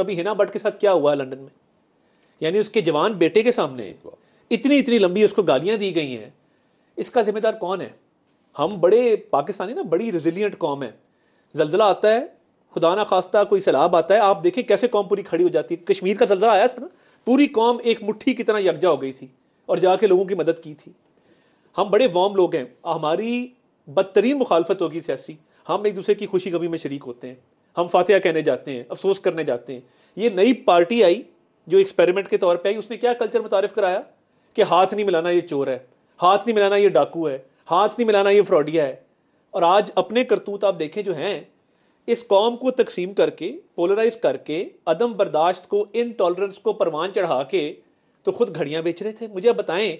अभी हिना भट्ट के साथ क्या हुआ लंदन में यानी उसके जवान बेटे के सामने इतनी इतनी लंबी उसको गालियां दी गई हैं इसका जिम्मेदार कौन है हम बड़े पाकिस्तानी ना बड़ी रिजिलियंट कौम है जलजिला आता है खुदा ना खास्ता कोई सैलाब आता है आप देखें कैसे कौम पूरी खड़ी हो जाती है कश्मीर का जलजिला आया था ना पूरी कौम एक मुट्ठी की तरह यकजा हो गई थी और जाके लोगों की मदद की थी हम बड़े वॉम लोग हैं हमारी बदतरीन मुखालफत होगी सियासी हम एक दूसरे की खुशी गमी में शरीक होते हैं हम फातिहा कहने जाते हैं अफसोस करने जाते हैं ये नई पार्टी आई जो एक्सपेरिमेंट के तौर पर आई उसने क्या कल्चर मुतारफ कराया कि हाथ नहीं मिलाना ये चोर है हाथ नहीं मिलाना ये डाकू है हाथ नहीं मिलाना ये फ्रॉडिया है और आज अपने करतूत आप देखें जो हैं इस कौम को तकसीम करके पोलराइज करके अदम बर्दाश्त को इन टॉलरेंस को परवान चढ़ा के तो खुद घड़ियाँ बेच रहे थे मुझे बताएं